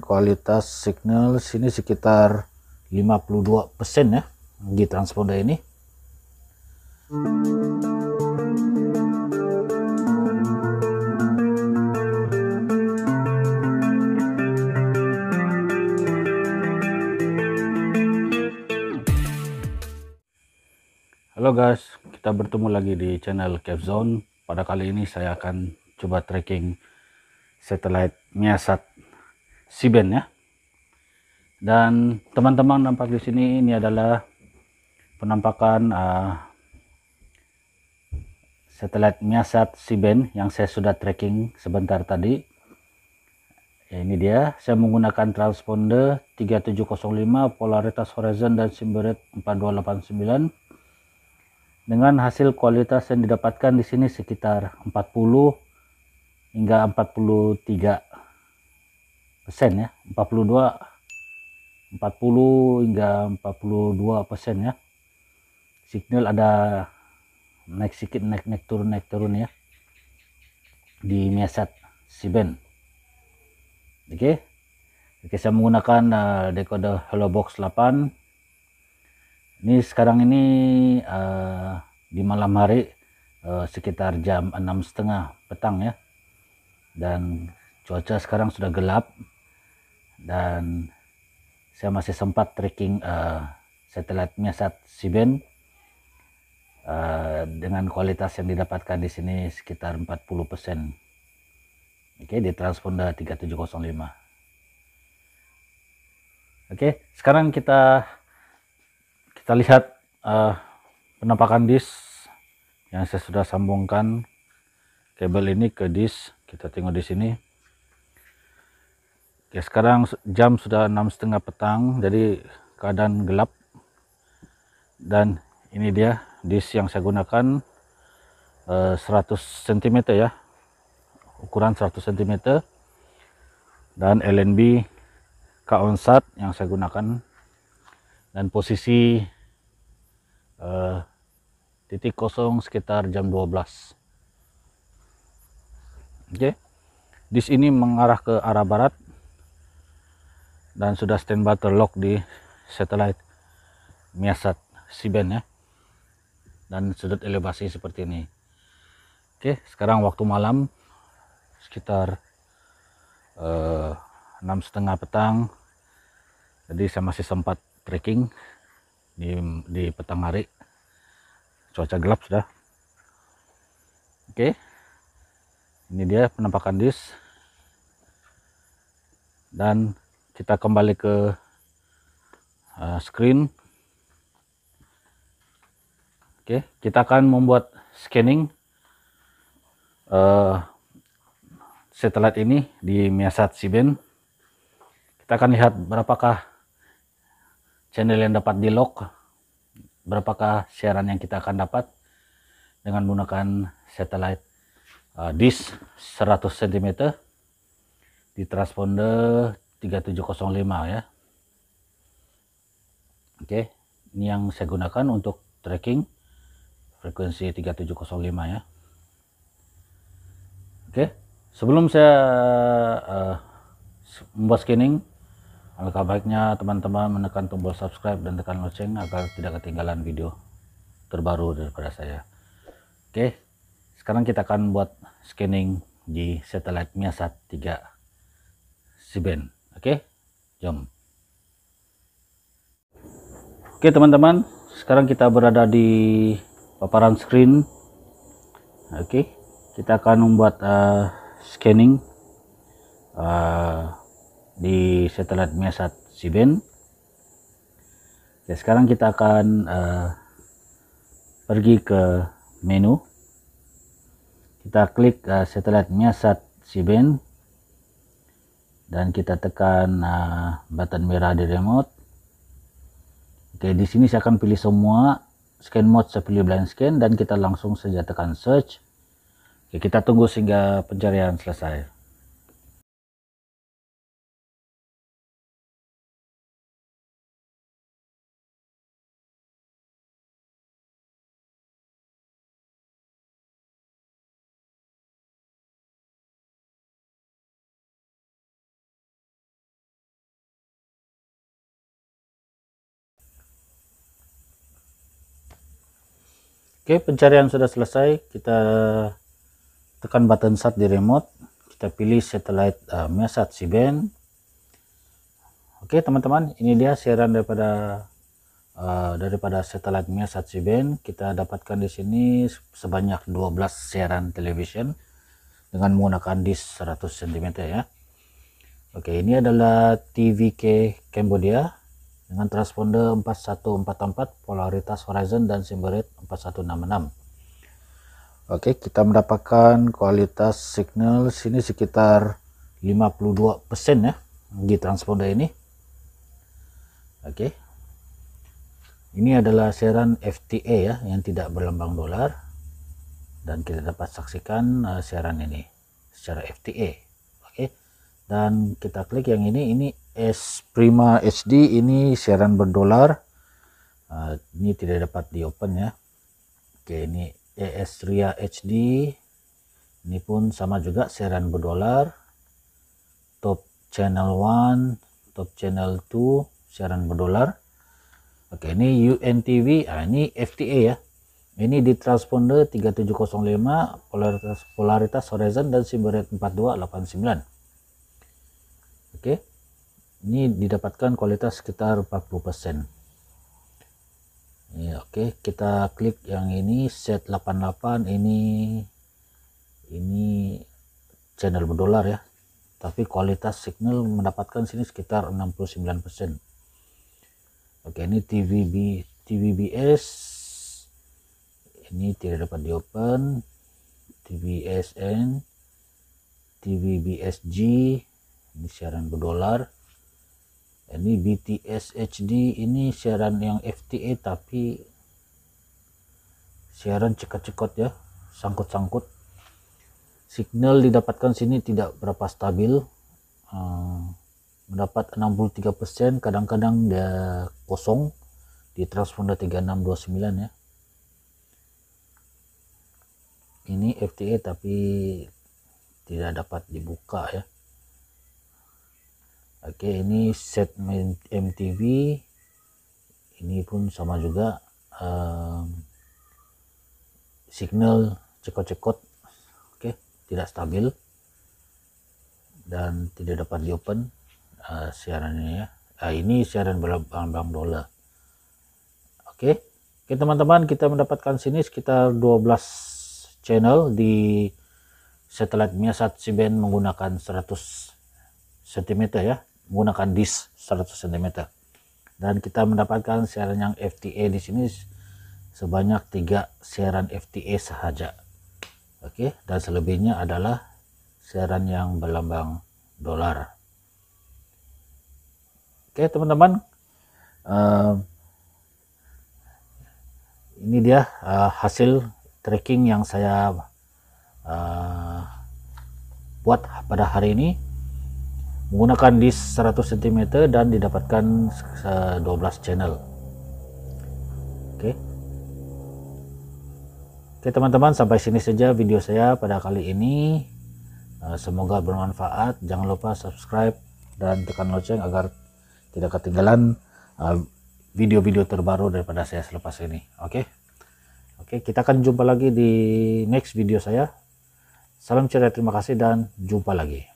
kualitas signal sini sekitar 52% ya di transponder ini Halo guys, kita bertemu lagi di channel Capzone. Pada kali ini saya akan coba tracking satelit Miasat siben ya. Dan teman-teman nampak di sini ini adalah penampakan uh, satelit Miasat Siben yang saya sudah tracking sebentar tadi. Ya, ini dia, saya menggunakan transponder 3705, polaritas horizon dan simberit 4289. Dengan hasil kualitas yang didapatkan di sini sekitar 40 hingga 43 persen ya 42 40 hingga 42 persen ya signal ada naik sedikit naik naik turun naik turun ya di miasat si band oke okay. Oke, saya menggunakan uh, decoder Box 8. Ini sekarang ini uh, di malam hari uh, sekitar jam enam setengah petang ya. Dan cuaca sekarang sudah gelap dan saya masih sempat trekking uh, satelitnya saat Siben uh, eh, dengan kualitas yang didapatkan di sini sekitar 40% persen. oke okay, di transponder 3705 oke okay, sekarang kita kita lihat uh, penampakan disk yang saya sudah sambungkan kabel ini ke disk kita tengok di sini Oke, ya, sekarang jam sudah enam setengah petang, jadi keadaan gelap. Dan ini dia disk yang saya gunakan 100 eh, cm ya, ukuran 100 cm. Dan LNB Kaonsat yang saya gunakan. Dan posisi uh, titik kosong sekitar jam 12. Oke. Okay. Dish ini mengarah ke arah barat dan sudah standby terlock di satelit Miasat Siben ya dan sudut elevasi seperti ini oke sekarang waktu malam sekitar eh, enam eh, setengah petang jadi saya masih sempat trekking di, di petang hari cuaca gelap sudah oke ini dia penampakan disk dan kita kembali ke uh, screen oke kita akan membuat scanning uh, satelit ini di Miasat Siben kita akan lihat berapakah channel yang dapat di lock berapakah siaran yang kita akan dapat dengan menggunakan satelit uh, disk 100 cm di transponder 3705 ya oke ini yang saya gunakan untuk tracking frekuensi 3705 ya oke sebelum saya uh, membuat scanning alangkah baiknya teman-teman menekan tombol subscribe dan tekan lonceng agar tidak ketinggalan video terbaru daripada saya oke sekarang kita akan buat scanning di satelit Miasat 3 Siben. Oke, jom. Oke teman-teman, sekarang kita berada di paparan screen. Oke, kita akan membuat uh, scanning uh, di satelit Mesat Siben. Oke, sekarang kita akan uh, pergi ke menu. Kita klik uh, satelit Miasat Siben dan kita tekan uh, button merah di remote oke di sini saya akan pilih semua scan mode saya pilih blind scan dan kita langsung saja tekan search oke, kita tunggu sehingga pencarian selesai Oke, pencarian sudah selesai. Kita tekan button start di remote. Kita pilih satellite uh, Mesat C-band. Oke, teman-teman, ini dia siaran daripada uh, daripada satellite Mesat C-band. Kita dapatkan di sini sebanyak 12 siaran television dengan menggunakan disk 100 cm ya. Oke, ini adalah TVK Cambodia dengan transponder 4144, polaritas horizon dan simbol rate 4166. Oke, kita mendapatkan kualitas signal sini sekitar 52% ya di transponder ini. Oke. Ini adalah siaran FTA ya yang tidak berlambang dolar dan kita dapat saksikan uh, siaran ini secara FTA. Oke dan kita klik yang ini ini S Prima HD ini siaran berdolar uh, ini tidak dapat di open ya oke ini ES Ria HD ini pun sama juga siaran berdolar top channel 1 top channel 2 siaran berdolar oke ini UNTV ah, ini FTA ya ini di transponder 3705 polaritas, polaritas horizon dan sibaret 4289 oke ini didapatkan kualitas sekitar 40% persen. Iya, oke kita klik yang ini set 88 ini ini channel berdolar ya tapi kualitas signal mendapatkan sini sekitar 69% oke ini TVB TVBS ini tidak dapat di open TVSN TVBSG ini siaran berdolar ini BTS HD ini siaran yang FTA tapi siaran cekot-cekot ya sangkut-sangkut signal didapatkan sini tidak berapa stabil eh, mendapat 63% kadang-kadang dia kosong di transponder 3629 ya ini FTA tapi tidak dapat dibuka ya oke ini set MTV ini pun sama juga um, signal cekot-cekot oke tidak stabil dan tidak dapat diopen uh, siarannya ya Nah, ini siaran berlambang dolar oke oke teman-teman kita mendapatkan sini sekitar 12 channel di satelit Miasat Siben menggunakan 100 cm ya menggunakan disk 100 cm. Dan kita mendapatkan siaran yang FTA di sini sebanyak 3 siaran FTA saja. Oke, dan selebihnya adalah siaran yang berlambang dolar. Oke, teman-teman. Uh, ini dia uh, hasil tracking yang saya uh, buat pada hari ini menggunakan disk 100 cm dan didapatkan 12 eh, channel oke oke teman-teman sampai sini saja video saya pada kali ini eh, semoga bermanfaat jangan lupa subscribe dan tekan lonceng agar tidak ketinggalan eh, video-video terbaru daripada saya selepas ini oke oke kita akan jumpa lagi di next video saya salam cerita terima kasih dan jumpa lagi